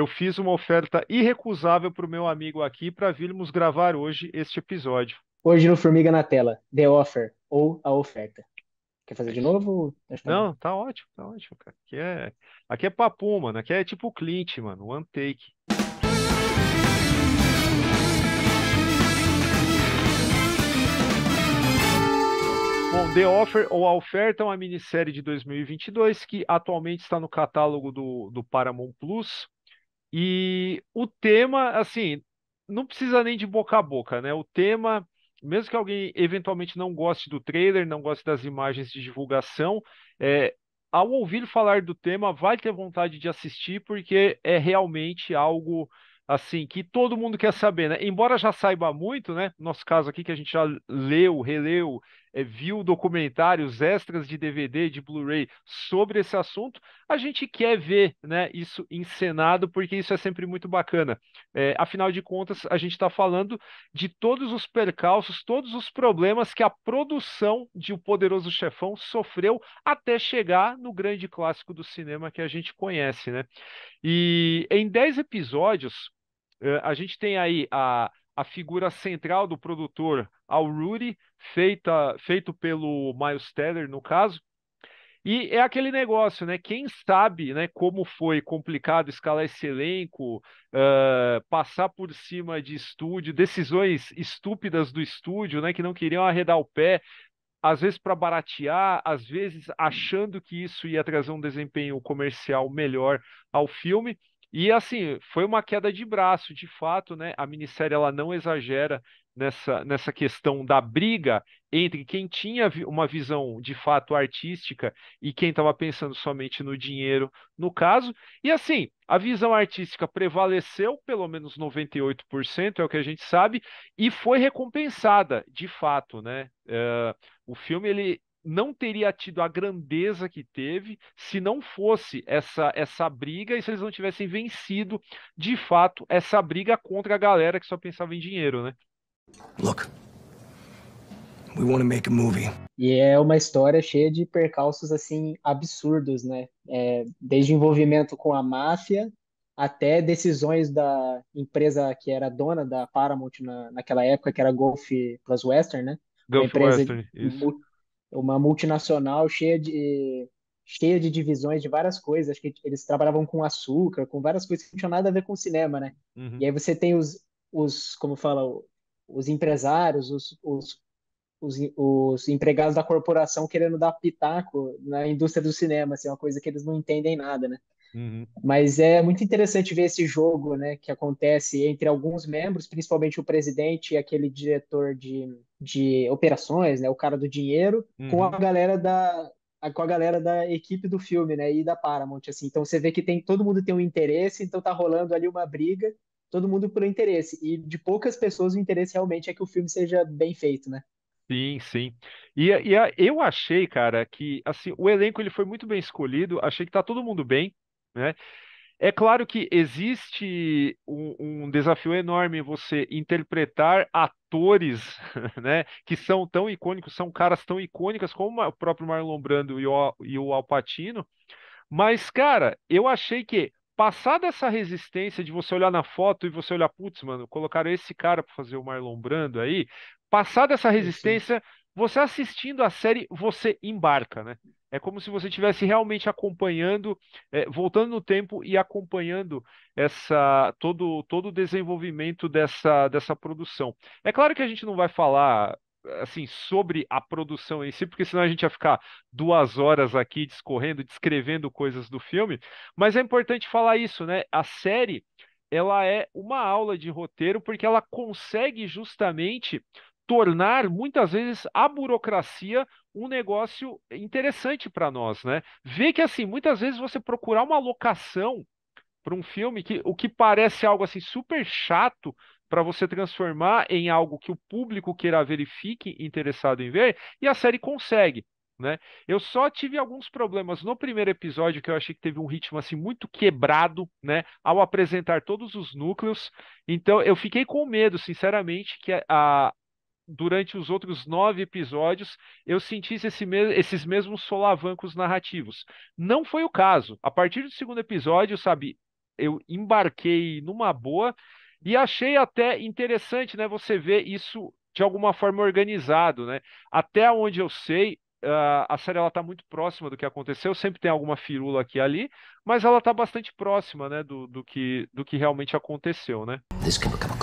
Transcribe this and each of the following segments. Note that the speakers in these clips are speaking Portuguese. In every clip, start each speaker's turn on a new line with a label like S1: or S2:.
S1: eu fiz uma oferta irrecusável para o meu amigo aqui para virmos gravar hoje este episódio.
S2: Hoje no Formiga na Tela, The Offer, ou A Oferta. Quer fazer de é novo?
S1: Não, tá ótimo, tá ótimo, cara. Aqui é, aqui é papo, mano. Aqui é tipo Clint, mano, one take. Bom, The Offer ou A Oferta é uma minissérie de 2022 que atualmente está no catálogo do, do Paramount Plus. E o tema, assim, não precisa nem de boca a boca, né? O tema, mesmo que alguém eventualmente não goste do trailer, não goste das imagens de divulgação, é, ao ouvir falar do tema, vai ter vontade de assistir, porque é realmente algo assim, que todo mundo quer saber, né? Embora já saiba muito, né? Nosso caso aqui que a gente já leu, releu, é, viu documentários extras de DVD, de Blu-ray sobre esse assunto, a gente quer ver, né? Isso encenado porque isso é sempre muito bacana. É, afinal de contas, a gente está falando de todos os percalços, todos os problemas que a produção de O Poderoso Chefão sofreu até chegar no grande clássico do cinema que a gente conhece, né? E em 10 episódios a gente tem aí a, a figura central do produtor Al Rudy, feita, feito pelo Miles Teller, no caso. E é aquele negócio, né? Quem sabe né, como foi complicado escalar esse elenco, uh, passar por cima de estúdio, decisões estúpidas do estúdio, né? Que não queriam arredar o pé, às vezes para baratear, às vezes achando que isso ia trazer um desempenho comercial melhor ao filme. E assim, foi uma queda de braço, de fato, né? A minissérie ela não exagera nessa, nessa questão da briga entre quem tinha uma visão de fato artística e quem estava pensando somente no dinheiro, no caso. E assim, a visão artística prevaleceu, pelo menos 98%, é o que a gente sabe, e foi recompensada, de fato, né? Uh, o filme ele não teria tido a grandeza que teve se não fosse essa, essa briga e se eles não tivessem vencido de fato essa briga contra a galera que só pensava em dinheiro, né? Look,
S2: we want to make a movie. E é uma história cheia de percalços assim absurdos, né? É, desde envolvimento com a máfia até decisões da empresa que era dona da Paramount na, naquela época, que era Gulf Plus Western, né?
S1: Gulf Western, isso
S2: uma multinacional cheia de cheia de divisões de várias coisas. Acho que eles trabalhavam com açúcar, com várias coisas que não tinham nada a ver com cinema, né? Uhum. E aí você tem os, os como fala, os empresários, os, os, os, os empregados da corporação querendo dar pitaco na indústria do cinema, assim, é uma coisa que eles não entendem nada, né? Uhum. Mas é muito interessante ver esse jogo, né, que acontece entre alguns membros, principalmente o presidente e aquele diretor de, de operações, né, o cara do dinheiro, uhum. com a uhum. galera da com a galera da equipe do filme, né, e da Paramount, assim. Então você vê que tem todo mundo tem um interesse, então tá rolando ali uma briga, todo mundo por interesse. E de poucas pessoas o interesse realmente é que o filme seja bem feito, né?
S1: Sim, sim. E, e eu achei, cara, que assim, o elenco ele foi muito bem escolhido, achei que tá todo mundo bem. Né? É claro que existe um, um, desafio enorme você interpretar atores né, que são tão icônicos, são caras tão icônicas como o próprio Marlon Brando e o, e o Al Pacino. Mas, cara, eu achei que passada essa resistência de você olhar na foto e você olhar, putz, mano, colocaram esse cara para fazer o Marlon Brando aí, passada essa resistência, Sim. Você assistindo a série, você embarca, né? É como se você estivesse realmente acompanhando, é, voltando no tempo e acompanhando essa todo, todo o desenvolvimento dessa, dessa produção. É claro que a gente não vai falar assim sobre a produção em si, porque senão a gente ia ficar duas horas aqui discorrendo, descrevendo coisas do filme. Mas é importante falar isso, né? A série ela é uma aula de roteiro porque ela consegue justamente tornar muitas vezes a burocracia um negócio interessante para nós, né? Ver que assim, muitas vezes você procurar uma locação para um filme que o que parece algo assim super chato para você transformar em algo que o público queira ver e fique interessado em ver, e a série consegue. Né? Eu só tive alguns problemas no primeiro episódio que eu achei que teve um ritmo assim muito quebrado, né? Ao apresentar todos os núcleos, então eu fiquei com medo, sinceramente, que a, durante os outros nove episódios eu sentisse esse esses mesmos solavancos narrativos. Não foi o caso. A partir do segundo episódio, sabe, eu embarquei numa boa e achei até interessante, né? Você ver isso de alguma forma organizado, né? Até onde eu sei, Uh, a série ela está muito próxima do que aconteceu, sempre tem alguma firula aqui e ali, mas ela está bastante próxima né, do, do, que, do que realmente aconteceu. Né? This can cultural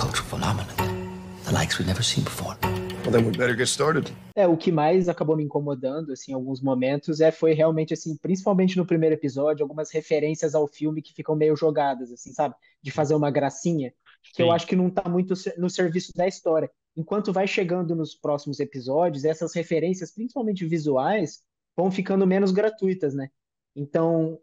S1: the likes we've never seen before. Well, then we better get started.
S2: É, o que mais acabou me incomodando, assim, em alguns momentos, é foi realmente, assim, principalmente no primeiro episódio, algumas referências ao filme que ficam meio jogadas, assim, sabe? De fazer uma gracinha, que Sim. eu acho que não tá muito no serviço da história. Enquanto vai chegando nos próximos episódios, essas referências, principalmente visuais, vão ficando menos gratuitas, né? Então,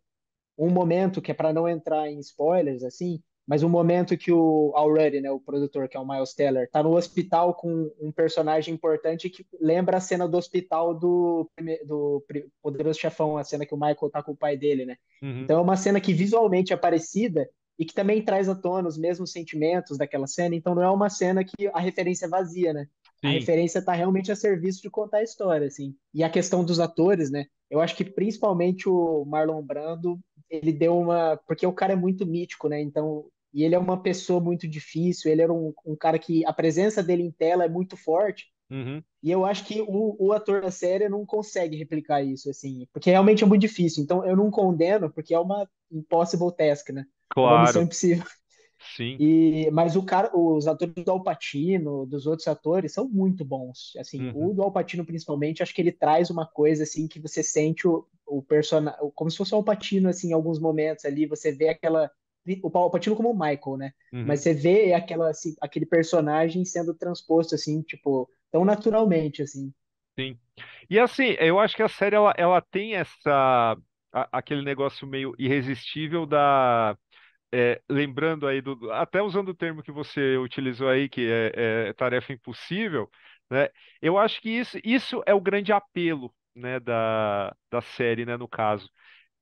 S2: um momento que é para não entrar em spoilers, assim, mas o momento que o Already, né, o produtor, que é o Miles Teller, tá no hospital com um personagem importante que lembra a cena do hospital do, do Poderoso Chefão, a cena que o Michael tá com o pai dele, né? Uhum. Então é uma cena que visualmente é parecida e que também traz à tona os mesmos sentimentos daquela cena, então não é uma cena que a referência é vazia, né? Sim. A referência está realmente a serviço de contar a história, assim. E a questão dos atores, né? Eu acho que principalmente o Marlon Brando ele deu uma. Porque o cara é muito mítico, né? Então. E ele é uma pessoa muito difícil, ele era um, um cara que a presença dele em tela é muito forte. Uhum. E eu acho que o, o, ator da série não consegue replicar isso, assim, porque realmente é muito difícil. Então eu não condeno, porque é uma impossible task, né? Claro. É uma missão impossível. Sim. E, mas o cara, os atores do Alpatino, dos outros atores, são muito bons. Assim, uhum. o do Alpatino, principalmente, acho que ele traz uma coisa assim que você sente o, o personagem. Como se fosse o Alpatino, assim, em alguns momentos ali, você vê aquela. O Alpatino como o Michael, né? Uhum. Mas você vê aquela, assim, aquele personagem sendo transposto, assim, tipo, tão naturalmente, assim.
S1: Sim. E assim, eu acho que a série ela, ela tem essa a, aquele negócio meio irresistível da é, lembrando aí, do, até usando o termo que você utilizou aí, que é, é tarefa impossível, né? Eu acho que isso, isso é o grande apelo, né, da, da série, né, no caso.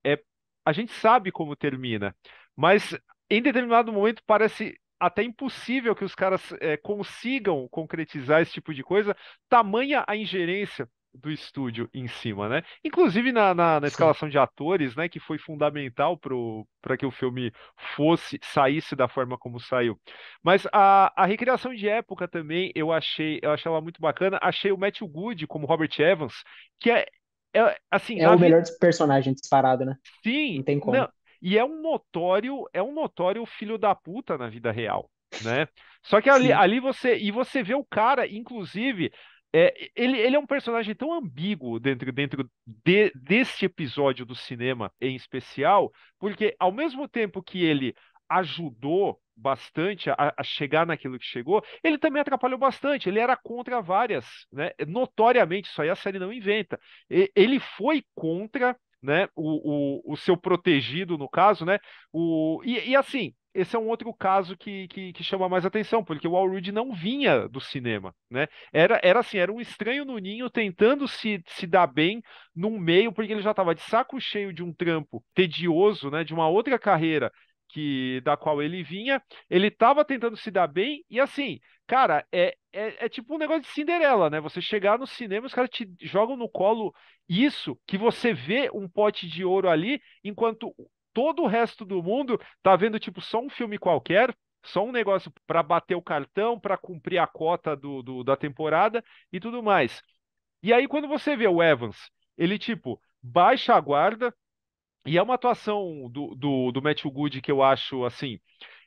S1: É, a gente sabe como termina, mas em determinado momento parece até impossível que os caras é, consigam concretizar esse tipo de coisa, tamanha a ingerência do estúdio em cima, né? Inclusive na, na, na escalação de atores, né? Que foi fundamental para que o filme fosse saísse da forma como saiu. Mas a, a recriação de época também eu achei, eu achei ela muito bacana. Achei o Matthew Good como Robert Evans, que é, é assim. É o vi... melhor personagem disparado, né? Sim. Não tem como. Não, e é um notório, é um notório filho da puta na vida real, né? Só que ali, ali você e você vê o cara, inclusive é, ele, ele é um personagem tão ambíguo dentro, dentro de, deste episódio do cinema em especial, porque ao mesmo tempo que ele ajudou bastante a, a, chegar naquilo que chegou, ele também atrapalhou bastante. Ele era contra várias, né? notoriamente, isso aí a série não inventa. E, ele foi contra né? o, o, o seu protegido, no caso, né? O, e, e assim, esse é um outro caso que, que, que, chama mais atenção, porque o Al Reed não vinha do cinema, né? Era, era assim, era um estranho no ninho tentando se, se dar bem num meio, porque ele já estava de saco cheio de um trampo tedioso, né? De uma outra carreira que da qual ele vinha, ele estava tentando se dar bem, e assim, cara, é, é, é, tipo um negócio de Cinderela, né? Você chegar no cinema, os caras te jogam no colo isso, que você vê um pote de ouro ali, enquanto todo o resto do mundo tá vendo tipo só um filme qualquer, só um negócio para bater o cartão, para cumprir a cota do, do, da temporada e tudo mais. E aí quando você vê o Evans, ele tipo baixa a guarda e é uma atuação do, do, do Matthew Good que eu acho assim,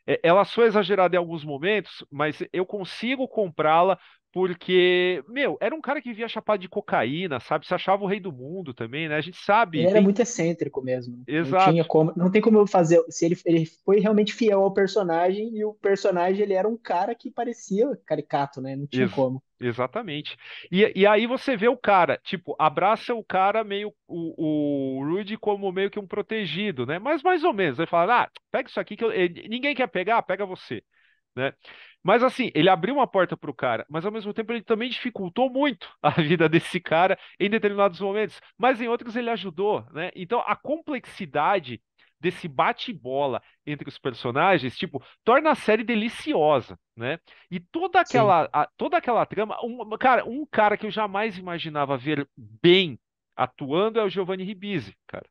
S1: é, ela só é exagerada em alguns momentos, mas eu consigo comprá-la porque, meu, era um cara que via chapado de cocaína, sabe? Se achava o rei do mundo também, né? A gente sabe. Ele tem... era muito
S2: excêntrico mesmo. Exato. Não, como, não tem como eu fazer. Se ele, ele foi realmente fiel ao personagem, e o personagem ele era um cara que parecia caricato, né? Não tinha Ex
S1: como. Exatamente. E, e aí você vê o cara, tipo, abraça o cara meio o, o Rudy como meio que um protegido, né? Mas mais ou menos. Ele fala: ah, pega isso aqui que eu... Eh, ninguém quer pegar, pega você. Né? Mas assim, ele abriu uma porta para o cara, mas ao mesmo tempo ele também dificultou muito a vida desse cara em determinados momentos, mas em outros ele ajudou, né? Então a complexidade desse bate-bola entre os personagens, tipo, torna a série deliciosa, né? E toda aquela, a, toda aquela trama, um, cara, um cara que eu jamais imaginava ver bem atuando é o Giovanni Ribisi, cara.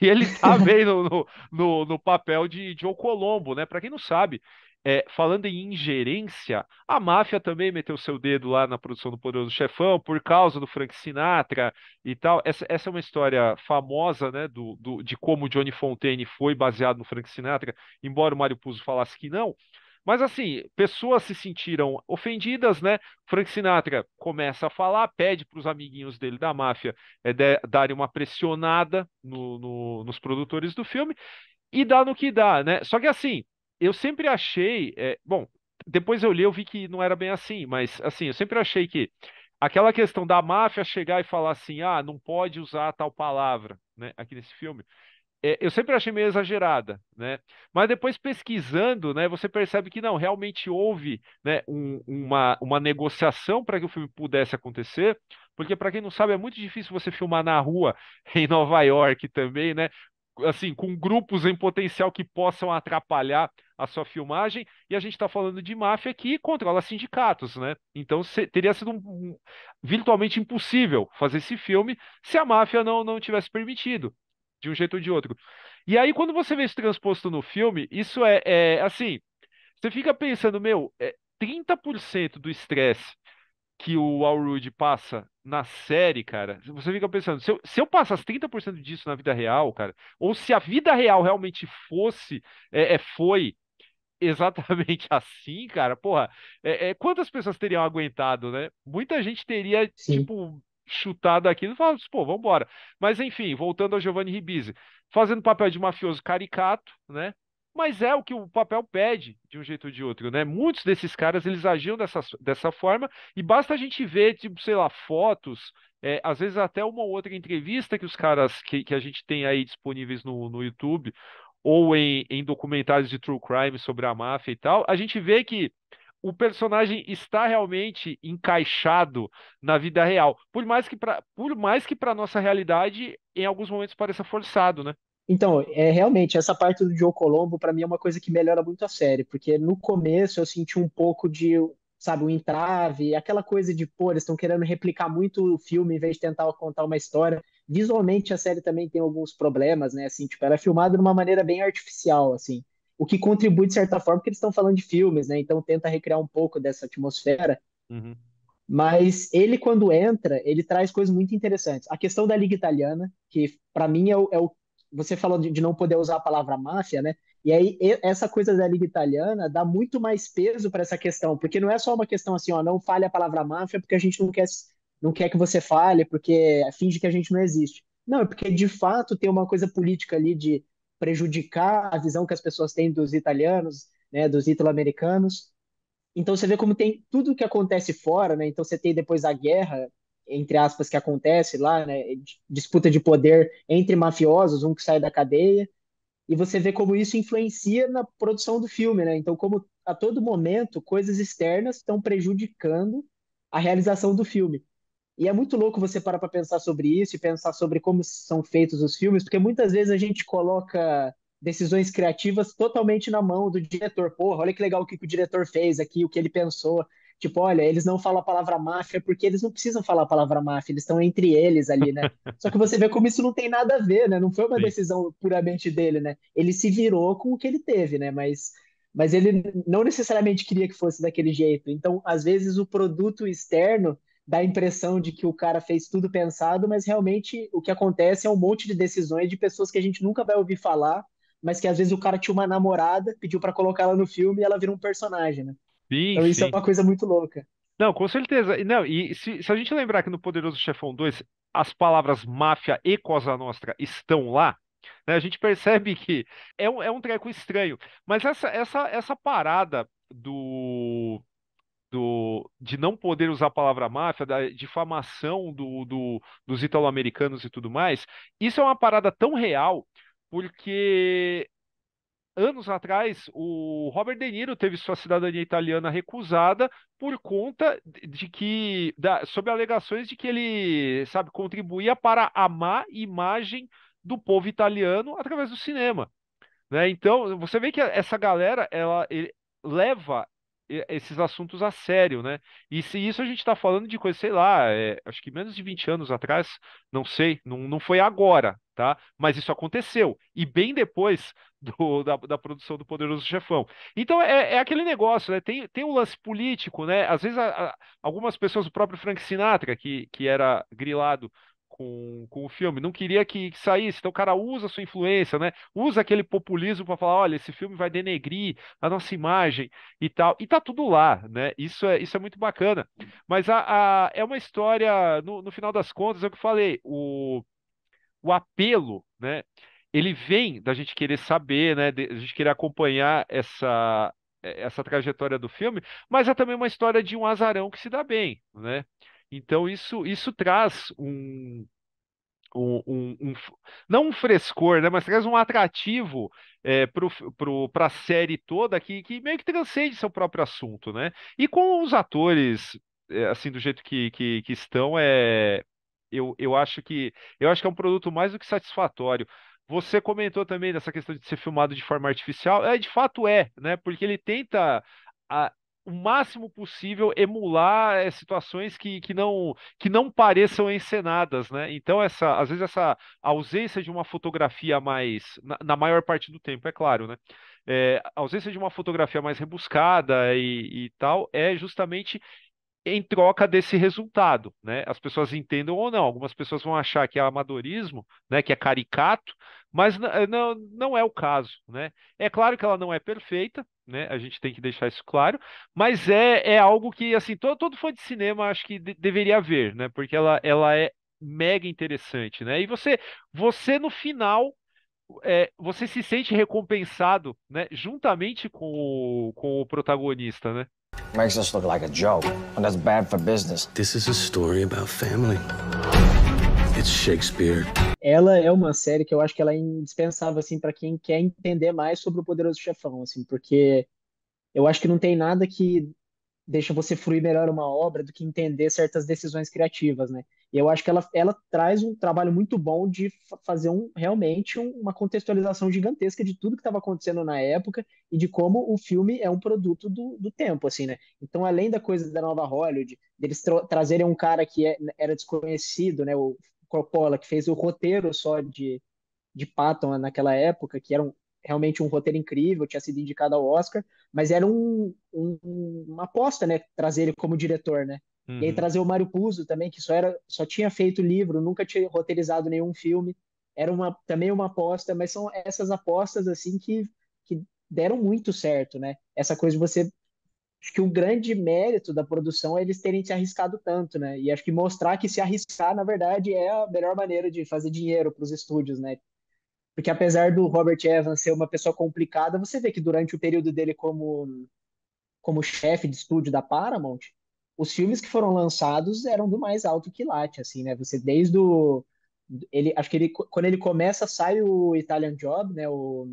S1: E ele tá bem no, no, no, no papel de Joe Colombo, né? Para quem não sabe, é, falando em ingerência, a máfia também meteu seu dedo lá na produção do Poderoso Chefão por causa do Frank Sinatra e tal. Essa, essa é uma história famosa, né, do, do, de como Johnny Fontaine foi baseado no Frank Sinatra, embora o Mário Puzo falasse que não. Mas assim, pessoas se sentiram ofendidas, né? Frank Sinatra começa a falar, pede para os amiguinhos dele da máfia é, de, darem uma pressionada no, no, nos produtores do filme e dá no que dá, né? Só que assim, eu sempre achei. É, bom, depois eu li, eu vi que não era bem assim, mas assim, eu sempre achei que aquela questão da máfia chegar e falar assim, ah, não pode usar tal palavra, né, aqui nesse filme, é, eu sempre achei meio exagerada, né, mas depois pesquisando, né, você percebe que não, realmente houve, né, um, uma, uma negociação para que o filme pudesse acontecer, porque para quem não sabe é muito difícil você filmar na rua em Nova York também, né, assim, com grupos em potencial que possam atrapalhar a sua filmagem, e a gente está falando de máfia que controla sindicatos, né? Então se, teria sido um, um, virtualmente impossível fazer esse filme se a máfia não, não tivesse permitido, de um jeito ou de outro. E aí, quando você vê isso transposto no filme, isso é, é assim, você fica pensando, meu, é, 30% do estresse que o Allrood passa na série, cara, você fica pensando, se eu, se eu passasse 30% disso na vida real, cara, ou se a vida real realmente fosse, é, é foi exatamente assim, cara, porra, é, é, quantas pessoas teriam aguentado, né? Muita gente teria, Sim. tipo, chutado aquilo e falado, pô, vambora. Mas enfim, voltando ao Giovanni Ribisi, fazendo papel de mafioso caricato, né? Mas é o que o papel pede, de um jeito ou de outro, né? Muitos desses caras, eles agiam dessa, dessa forma, e basta a gente ver, tipo, sei lá, fotos, é, às vezes até uma ou outra entrevista que os caras que, que a gente tem aí disponíveis no, no YouTube, ou em, em documentários de true crime sobre a máfia e tal, a gente vê que o personagem está realmente encaixado na vida real. Por mais que para por mais que para nossa realidade em alguns momentos pareça forçado, né?
S2: Então, é realmente essa parte do Joe Colombo para mim é uma coisa que melhora muito a série, porque no começo eu senti um pouco de, sabe, um entrave, aquela coisa de, pô, eles estão querendo replicar muito o filme em vez de tentar contar uma história. Visualmente a série também tem alguns problemas, né? Assim, tipo, ela é filmada de uma maneira bem artificial, assim. O que contribui de certa forma porque eles estão falando de filmes, né? Então tenta recriar um pouco dessa atmosfera. Uhum. Mas ele, quando entra, ele traz coisas muito interessantes. A questão da Liga Italiana, que para mim é o, é o, você falou de, de, não poder usar a palavra máfia, né? E aí essa coisa da liga italiana dá muito mais peso para essa questão, porque não é só uma questão assim, ó, não fale a palavra máfia porque a gente não quer não quer que você fale, porque finge que a gente não existe. Não, é porque de fato tem uma coisa política ali de prejudicar a visão que as pessoas têm dos italianos, né, dos italo-americanos. Então você vê como tem tudo o que acontece fora, né? Então você tem depois a guerra entre aspas, que acontece lá, né? Disputa de poder entre mafiosos, um que sai da cadeia. E você vê como isso influencia na produção do filme, né? Então, como a todo momento coisas externas estão prejudicando a realização do filme. E é muito louco você parar para pensar sobre isso e pensar sobre como são feitos os filmes, porque muitas vezes a gente coloca decisões criativas totalmente na mão do diretor. Porra, olha que legal o que, o diretor fez aqui, o que ele pensou. Tipo, olha, eles não falam a palavra máfia porque eles não precisam falar a palavra máfia, eles estão entre eles ali, né? Só que você vê como isso não tem nada a ver, né? Não foi uma Sim. decisão puramente dele, né? Ele se virou com o que ele teve, né? Mas, mas ele não necessariamente queria que fosse daquele jeito. Então, às vezes, o produto externo dá a impressão de que o cara fez tudo pensado, mas realmente o que acontece é um monte de decisões de pessoas que a gente nunca vai ouvir falar, mas que às vezes o cara tinha uma namorada, pediu para colocar ela no filme e ela vira um personagem, né?
S1: então isso é sim. é uma coisa
S2: muito louca.
S1: Não, com certeza. Não, e se, se a gente lembrar que no Poderoso Chefão 2 as palavras máfia e Cosa Nostra estão lá, né, a gente percebe que é um, é um treco estranho. Mas essa, essa, essa parada do, do, de não poder usar a palavra máfia, da difamação do, do, dos italo-americanos e tudo mais, isso é uma parada tão real, porque anos atrás, o Robert De Niro teve sua cidadania italiana recusada por conta de que, da, sob alegações de que ele, sabe, contribuía para a má imagem do povo italiano através do cinema. Né? Então, você vê que essa galera, ela leva esses assuntos a sério, né? E se isso a gente está falando de coisa, sei lá, é, acho que menos de 20 anos atrás, não sei, não, não foi agora, tá? Mas isso aconteceu. E bem depois do, da, da, produção do Poderoso Chefão. Então é, é, aquele negócio, né? Tem, tem um lance político, né? Às vezes a, a, algumas pessoas, o próprio Frank Sinatra, que, que era grilado com, com o filme, não queria que, que saísse, então o cara usa a sua influência, né? Usa aquele populismo para falar, olha, esse filme vai denegrir a nossa imagem e tal. E tá tudo lá, né? Isso é, isso é muito bacana. Mas a, a é uma história, no, no final das contas, é o que eu falei, o, o apelo, né? ele vem da gente querer saber, né, de, a gente querer acompanhar essa, é, essa trajetória do filme, mas é também uma história de um azarão que se dá bem, né? Então isso isso traz um, um, um, um não um frescor, né? Mas traz um atrativo é, para a série toda que, que meio que transcende seu próprio assunto, né? E com os atores é, assim do jeito que, que, que estão é eu, eu acho que eu acho que é um produto mais do que satisfatório. Você comentou também dessa questão de ser filmado de forma artificial. É, de fato é, né? Porque ele tenta a, o máximo possível emular é, situações que, que, não, que não pareçam encenadas, né? Então, essa, às vezes, essa ausência de uma fotografia mais. Na, na maior parte do tempo, é claro, né? É, a ausência de uma fotografia mais rebuscada e, e tal é justamente em troca desse resultado, né? As pessoas entendam ou não. Algumas pessoas vão achar que é amadorismo, né? Que é caricato, mas eh, não, não é o caso, né? É claro que ela não é perfeita, né? A gente tem que deixar isso claro, mas é, é algo que assim todo, todo fã de cinema acho que de, deveria ver, né? Porque ela, ela é mega interessante, né? E você você no final é, você se sente recompensado, né? Juntamente com o, com o protagonista, né? Makes us look like a joke, and that's bad for business. This is a story about family. It's Shakespeare. Ela é uma série
S2: que eu acho que ela é indispensável assim para quem quer entender mais sobre o Poderoso Chefão, assim,
S1: porque
S2: eu acho que não tem nada que deixa você fruir melhor uma obra do que entender certas decisões criativas, né? E eu acho que ela, ela traz um trabalho muito bom de fazer um realmente um, uma contextualização gigantesca de tudo que estava acontecendo na época e de como o filme é um produto do, do tempo, assim, né? Então, além da coisa da nova Hollywood, deles tra trazerem um cara que é, era desconhecido, né? O Coppola, que fez o roteiro só de, de Patton naquela época, que era um, realmente um roteiro incrível, tinha sido indicado ao Oscar, mas era um, um, uma aposta, né, trazer ele como diretor, né? Uhum. E aí uhum. trazer o Mário Puzo também, que só era só tinha feito livro, nunca tinha roteirizado nenhum filme, era uma também uma aposta, mas são essas apostas assim que, que deram muito certo, né? Essa coisa de você acho que o grande mérito da produção é eles terem se arriscado tanto, né? E acho que mostrar que se arriscar, na verdade, é a melhor maneira de fazer dinheiro para os estúdios, né? Porque apesar do Robert Evans ser uma pessoa complicada, você vê que durante o período dele como, como chefe de estúdio da Paramount, os filmes que foram lançados eram do mais alto quilate, assim, né? Você desde o ele acho que ele quando ele começa sai o Italian Job, né? O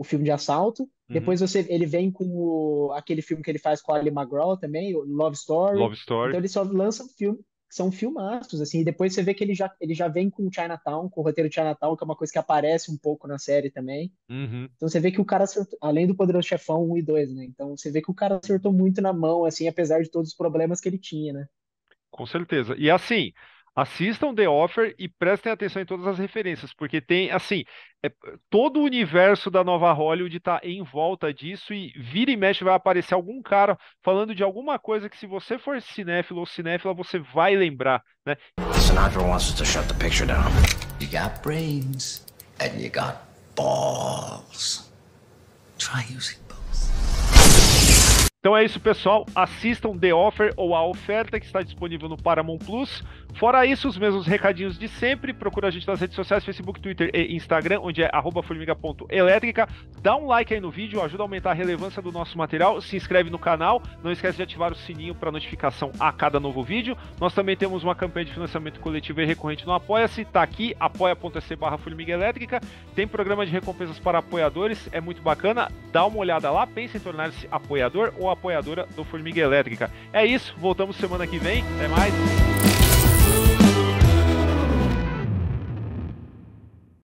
S2: o filme de assalto. Uhum. Depois você, ele vem com o, aquele filme que ele faz com a Ali McGraw também, Love Story. Love Story. Então ele só lança um filme são filmaços, assim. E depois você vê que ele já, ele já vem com o Chinatown, com o roteiro de Chinatown, que é uma coisa que aparece um pouco na série também. Uhum. Então você vê que o cara acertou, além do Poderoso Chefão 1 e 2, né? Então você vê que o cara acertou muito na mão, assim, apesar de todos os problemas que ele tinha, né?
S1: Com certeza. E assim, assistam The Offer e prestem atenção em todas as referências, porque tem, assim, é, todo o universo da nova Hollywood está em volta disso e vira e mexe vai aparecer algum cara falando de alguma coisa que se você for cinéfilo ou cinéfila, você vai lembrar, né? Sinatra wants to shut the picture down. You got brains and you got balls. Try using both. Então é isso, pessoal. Assistam The Offer ou a oferta que está disponível no Paramount Plus. Fora isso, os mesmos recadinhos de sempre. Procura a gente nas redes sociais, Facebook, Twitter e Instagram, onde é formiga.elétrica. Dá um like aí no vídeo, ajuda a aumentar a relevância do nosso material. Se inscreve no canal. Não esquece de ativar o sininho para notificação a cada novo vídeo. Nós também temos uma campanha de financiamento coletivo e recorrente no Apoia-se. Tá aqui, apoia.se barra formiga elétrica. Tem programa de recompensas para apoiadores. É muito bacana. Dá uma olhada lá. Pensa em tornar-se apoiador ou apoiadora do Formiga Elétrica. É isso, voltamos semana que vem. Até mais.